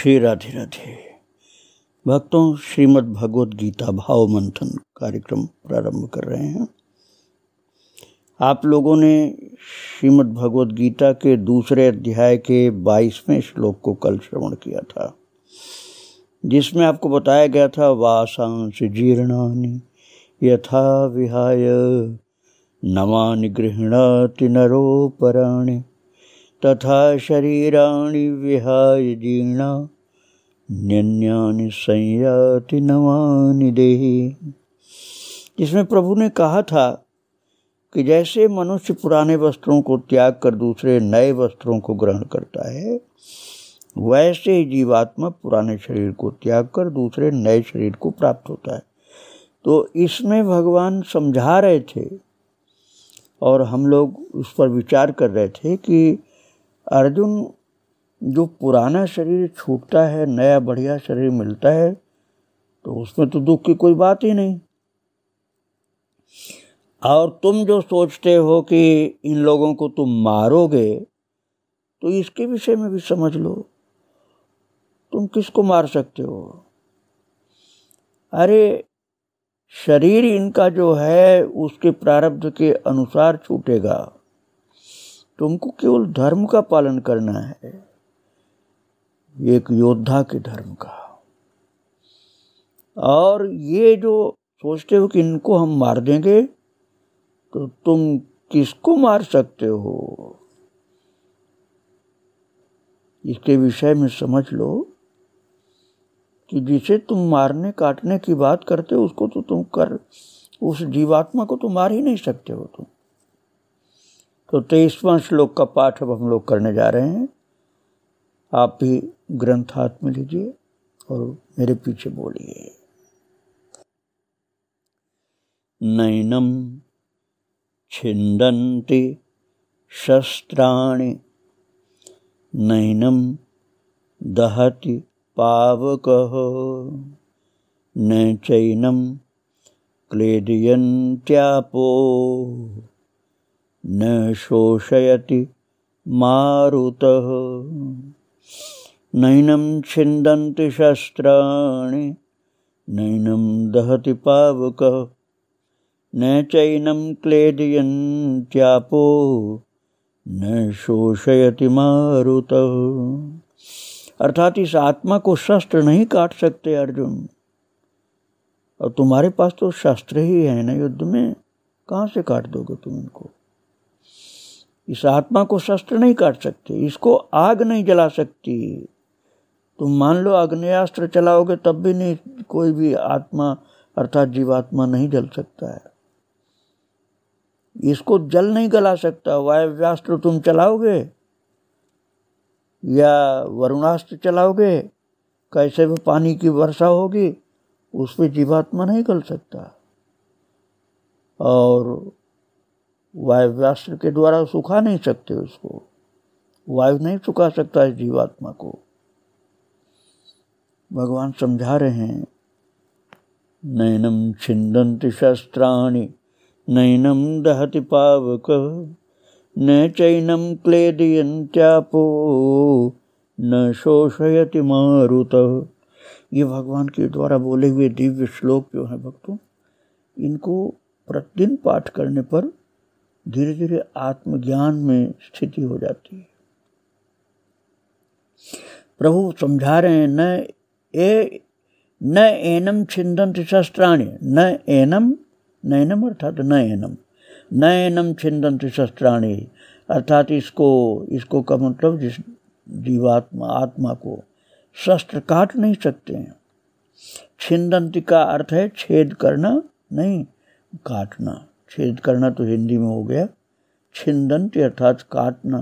श्री राधे राधे भक्तों श्रीमद् भगवद गीता भाव मंथन कार्यक्रम प्रारंभ कर रहे हैं आप लोगों ने श्रीमद् भगवद गीता के दूसरे अध्याय के बाईसवें श्लोक को कल श्रवण किया था जिसमें आपको बताया गया था वासांश जीर्णानि यथा विहाय नमा गृहणाति नरो तथा शरीराणि विहाय जीर्णा न्यन्यानि संयाति नवानि देही जिसमें प्रभु ने कहा था कि जैसे मनुष्य पुराने वस्त्रों को त्याग कर दूसरे नए वस्त्रों को ग्रहण करता है वैसे ही जीवात्मा पुराने शरीर को त्याग कर दूसरे नए शरीर को प्राप्त होता है तो इसमें भगवान समझा रहे थे और हम लोग उस पर विचार कर रहे थे कि अर्जुन जो पुराना शरीर छूटता है नया बढ़िया शरीर मिलता है तो उसमें तो दुख की कोई बात ही नहीं और तुम जो सोचते हो कि इन लोगों को तुम मारोगे तो इसके विषय में भी समझ लो तुम किसको मार सकते हो अरे शरीर इनका जो है उसके प्रारब्ध के अनुसार छूटेगा तुमको केवल धर्म का पालन करना है एक योद्धा के धर्म का और ये जो सोचते हो कि इनको हम मार देंगे तो तुम किसको मार सकते हो इसके विषय में समझ लो कि जिसे तुम मारने काटने की बात करते हो उसको तो तुम कर उस जीवात्मा को तो मार ही नहीं सकते हो तुम तो तेईसवा श्लोक का पाठ अब हम लोग करने जा रहे हैं आप भी ग्रंथ हाथ में लीजिए और मेरे पीछे बोलिए नैनम छिंदी शस्त्राणि नैनम दहति पावक न चैनं क्लेदयन्त्यापो न शोषयति मारुतः नैनं छिन्दन्ति शस्त्राणि नैनं दहति पावकः न चैनं क्लेदयन्त्यापो न शोषयति मारुतः अर्थात इस आत्मा को शस्त्र नहीं काट सकते अर्जुन और तुम्हारे पास तो शस्त्र ही है ना युद्ध में कहाँ से काट दोगे तुम इनको इस आत्मा को शस्त्र नहीं काट सकते इसको आग नहीं जला सकती तुम मान लो अग्नियास्त्र चलाओगे तब भी नहीं कोई भी आत्मा अर्थात जीवात्मा नहीं जल सकता है इसको जल नहीं गला सकता वायव्यास्त्र तुम चलाओगे या वरुणास्त्र चलाओगे कैसे भी पानी की वर्षा होगी उस पर जीवात्मा नहीं गल सकता और वायव्यास्त्र के द्वारा सुखा नहीं सकते उसको वायु नहीं सुखा सकता इस जीवात्मा को भगवान समझा रहे हैं नैनम छिंदंति शस्त्राणी नैनम दहति पावक न चैनम क्लेदयंत्यापो न शोषयति मारुत ये भगवान के द्वारा बोले हुए दिव्य श्लोक जो हैं भक्तों इनको प्रतिदिन पाठ करने पर धीरे धीरे आत्मज्ञान में स्थिति हो जाती है प्रभु समझा रहे हैं न ए न एनम छिंदंत शस्त्राणी न एनम न एनम अर्थात न एनम न एनम छिंदंत शस्त्राणी अर्थात इसको इसको का मतलब जिस जीवात्मा आत्मा को शस्त्र काट नहीं सकते हैं छिंदंती का अर्थ है छेद करना नहीं काटना छेद करना तो हिंदी में हो गया छिंदंत अर्थात काटना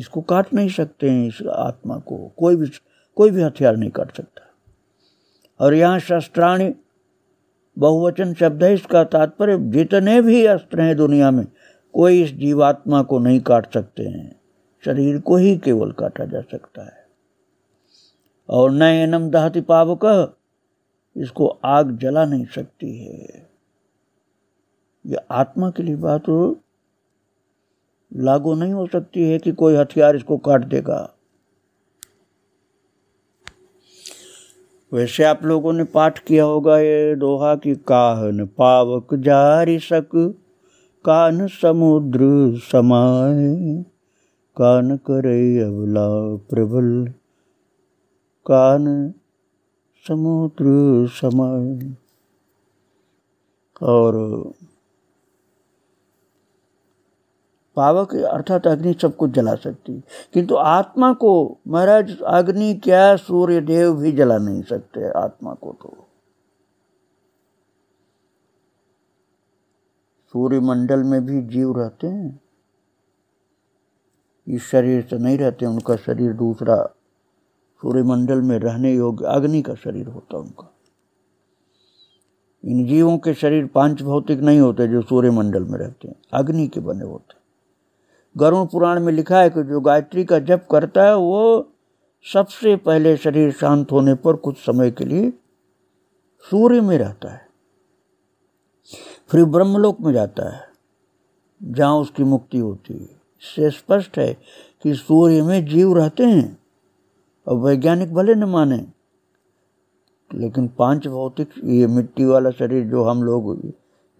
इसको काट नहीं सकते हैं इस आत्मा को कोई भी कोई भी हथियार नहीं काट सकता और यहाँ शस्त्राणी बहुवचन शब्द है इसका तात्पर्य जितने भी अस्त्र हैं दुनिया में कोई इस जीवात्मा को नहीं काट सकते हैं शरीर को ही केवल काटा जा सकता है और न एनम दहाती पावक इसको आग जला नहीं सकती है ये आत्मा लिए बात लागू नहीं हो सकती है कि कोई हथियार इसको काट देगा वैसे आप लोगों ने पाठ किया होगा ये दोहा की काहन पावक जारी सक कान समुद्र समाए कान करे अबला प्रबल कान समुद्र समाए और पावक अर्थात अग्नि सब कुछ जला सकती है किंतु आत्मा को महाराज अग्नि क्या सूर्य देव भी जला नहीं सकते आत्मा को तो सूर्यमंडल में भी जीव रहते हैं इस शरीर से नहीं रहते उनका शरीर दूसरा सूर्यमंडल में रहने योग्य अग्नि का शरीर होता उनका इन जीवों के शरीर पांच भौतिक नहीं होते जो सूर्यमंडल में रहते हैं अग्नि के बने होते हैं गरुण पुराण में लिखा है कि जो गायत्री का जप करता है वो सबसे पहले शरीर शांत होने पर कुछ समय के लिए सूर्य में रहता है फिर ब्रह्मलोक में जाता है जहाँ उसकी मुक्ति होती है इससे स्पष्ट है कि सूर्य में जीव रहते हैं और वैज्ञानिक भले न माने लेकिन पांच भौतिक ये मिट्टी वाला शरीर जो हम लोग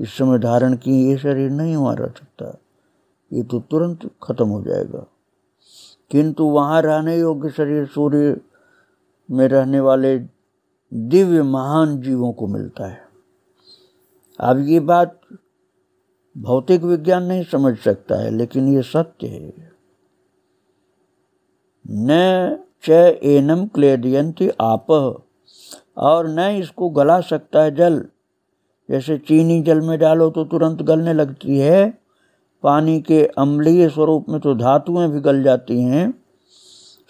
इस समय धारण किए ये शरीर नहीं हमारा सकता ये तो तुरंत खत्म हो जाएगा किंतु वहाँ रहने योग्य शरीर सूर्य में रहने वाले दिव्य महान जीवों को मिलता है अब ये बात भौतिक विज्ञान नहीं समझ सकता है लेकिन ये सत्य है न च एनम क्लेदयंती आप और न इसको गला सकता है जल जैसे चीनी जल में डालो तो तुरंत गलने लगती है पानी के अम्लीय स्वरूप में तो धातुएं भी गल जाती हैं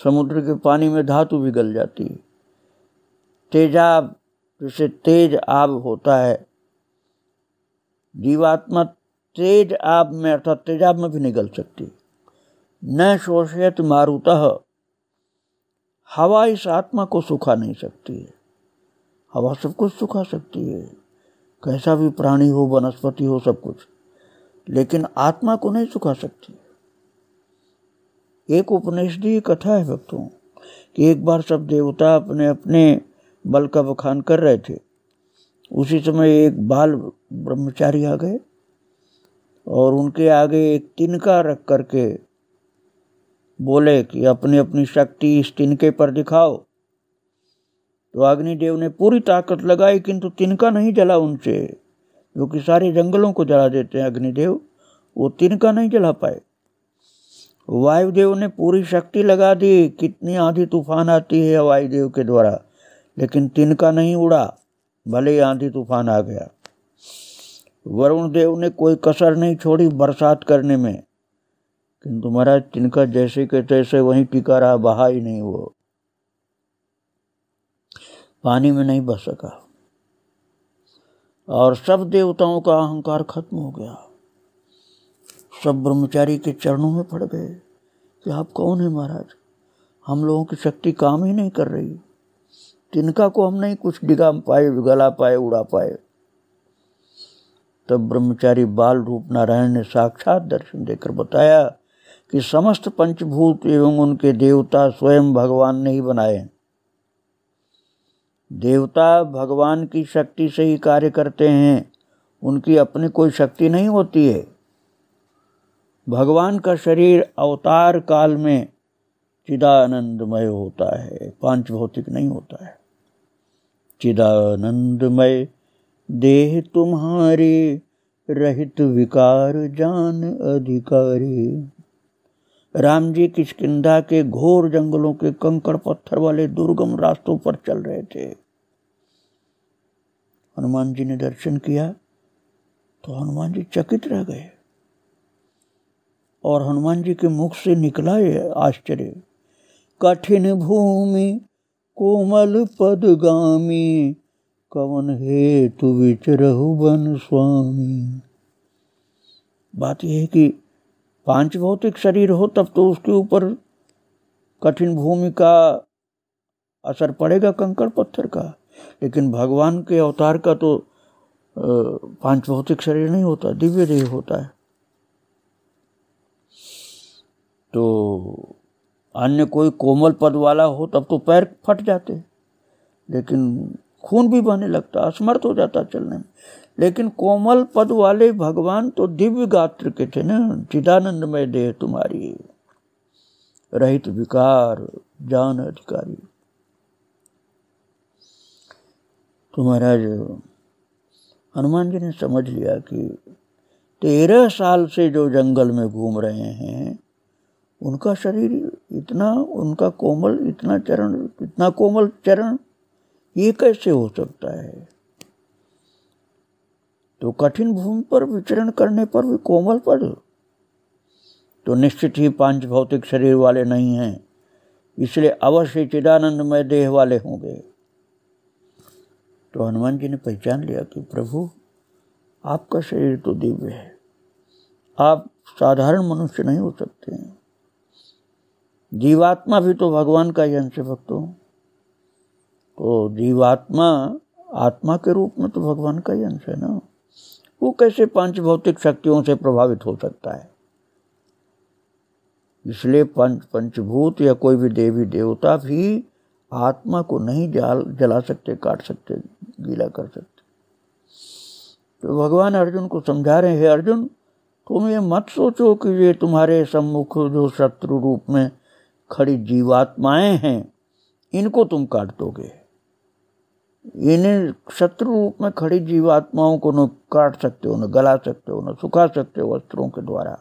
समुद्र के पानी में धातु भी गल जाती है तेजाब जिसे तेज आब होता है जीवात्मा तेज आब में अर्थात तेजाब में भी निगल सकती न शोषित मारुता हवा इस आत्मा को सुखा नहीं सकती है हवा सब कुछ सुखा सकती है कैसा भी प्राणी हो वनस्पति हो सब कुछ लेकिन आत्मा को नहीं सुखा सकती एक उपनिषदी कथा है भक्तों कि एक बार सब देवता अपने अपने बल का बखान कर रहे थे उसी समय एक बाल ब्रह्मचारी आ गए और उनके आगे एक तिनका रख करके बोले कि अपनी अपनी शक्ति इस तिनके पर दिखाओ तो अग्निदेव ने पूरी ताकत लगाई किंतु तिनका नहीं जला उनसे जो कि सारे जंगलों को जला देते हैं अग्निदेव वो तिनका नहीं जला पाए वायुदेव ने पूरी शक्ति लगा दी कितनी आंधी तूफान आती है वायुदेव के द्वारा लेकिन तिनका नहीं उड़ा भले ही आंधी तूफान आ गया वरुण देव ने कोई कसर नहीं छोड़ी बरसात करने में किंतु महाराज तिनका जैसे के तैसे वहीं टिका रहा बहा ही नहीं वो पानी में नहीं बस सका और सब देवताओं का अहंकार खत्म हो गया सब ब्रह्मचारी के चरणों में पड़ गए कि आप कौन है महाराज हम लोगों की शक्ति काम ही नहीं कर रही तिनका को हम नहीं कुछ डिगा पाए गला पाए उड़ा पाए तब ब्रह्मचारी बाल रूप नारायण ने साक्षात दर्शन देकर बताया कि समस्त पंचभूत एवं उनके देवता स्वयं भगवान ने ही बनाए हैं देवता भगवान की शक्ति से ही कार्य करते हैं उनकी अपनी कोई शक्ति नहीं होती है भगवान का शरीर अवतार काल में चिदानंदमय होता है पांच भौतिक नहीं होता है चिदानंदमय देह तुम्हारे रहित विकार जान अधिकारी राम जी किशकिंधा के घोर जंगलों के कंकड़ पत्थर वाले दुर्गम रास्तों पर चल रहे थे हनुमान जी ने दर्शन किया तो हनुमान जी चकित रह गए और हनुमान जी के मुख से निकला ये आश्चर्य कठिन भूमि कोमल पदगामी कवन हे तु विचरहु बन स्वामी बात यह है कि पांच भौतिक शरीर हो तब तो उसके ऊपर कठिन भूमि का असर पड़ेगा कंकड़ पत्थर का लेकिन भगवान के अवतार का तो पांच भौतिक शरीर नहीं होता दिव्य देह होता है तो अन्य कोई कोमल पद वाला हो तब तो पैर फट जाते लेकिन खून भी बहने लगता असमर्थ हो जाता चलने में लेकिन कोमल पद वाले भगवान तो दिव्य गात्र के थे ना चिदानंदमय देह तुम्हारी रहित विकार जान अधिकारी तो महाराज हनुमान जी ने समझ लिया कि तेरह साल से जो जंगल में घूम रहे हैं उनका शरीर इतना उनका कोमल इतना चरण इतना कोमल चरण ये कैसे हो सकता है तो कठिन भूमि पर विचरण करने पर भी कोमल पद तो निश्चित ही पांच भौतिक शरीर वाले नहीं हैं इसलिए अवश्य चिदानंदमय देह वाले होंगे तो हनुमान जी ने पहचान लिया कि प्रभु आपका शरीर तो दिव्य है आप साधारण मनुष्य नहीं हो सकते हैं जीवात्मा भी तो भगवान का ही अंश भक्तों तो जीवात्मा आत्मा के रूप में तो भगवान का ही अंश है ना वो कैसे पांच भौतिक शक्तियों से प्रभावित हो सकता है इसलिए पंच पंचभूत या कोई भी देवी देवता भी आत्मा को नहीं जाल जला सकते काट सकते गीला कर सकते तो भगवान अर्जुन को समझा रहे हैं अर्जुन तुम ये मत सोचो कि ये तुम्हारे सम्मुख जो शत्रु रूप में खड़ी जीवात्माएं हैं इनको तुम काट दोगे इन्हें शत्रु रूप में खड़ी जीवात्माओं को न काट सकते हो न गला सकते हो न सुखा सकते हो वस्त्रों के द्वारा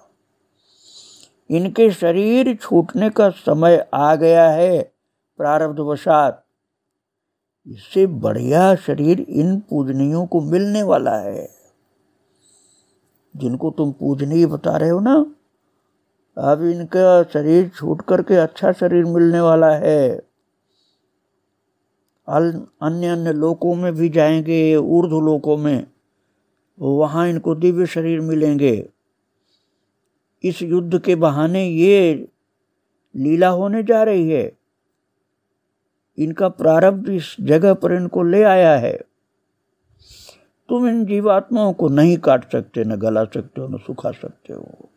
इनके शरीर छूटने का समय आ गया है प्रारब्धवशात इससे बढ़िया शरीर इन पूजनियों को मिलने वाला है जिनको तुम पूजनीय बता रहे हो ना अब इनका शरीर छूट करके अच्छा शरीर मिलने वाला है अन्य अन्य लोकों में भी जाएंगे ऊर्ध लोकों में वहाँ इनको दिव्य शरीर मिलेंगे इस युद्ध के बहाने ये लीला होने जा रही है इनका प्रारब्ध इस जगह पर इनको ले आया है तुम इन जीवात्माओं को नहीं काट सकते न गला सकते हो न सुखा सकते हो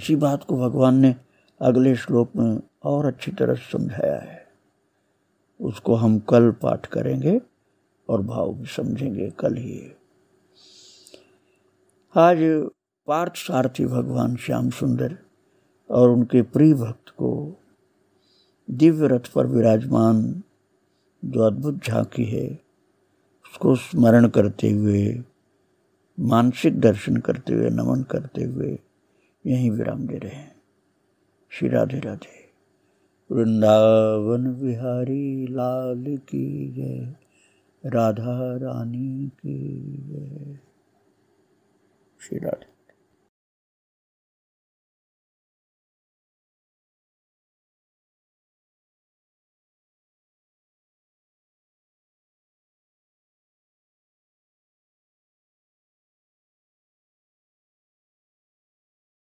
इसी बात को भगवान ने अगले श्लोक में और अच्छी तरह समझाया है उसको हम कल पाठ करेंगे और भाव भी समझेंगे कल ही आज पार्थ सारथी भगवान श्याम सुंदर और उनके प्रिय भक्त को दिव्य रथ पर विराजमान जो अद्भुत झांकी है उसको स्मरण करते हुए मानसिक दर्शन करते हुए नमन करते हुए यहीं विराम दे रहे हैं श्री राधे राधे वृंदावन बिहारी लाल की जय राधा रानी की जय श्री राधा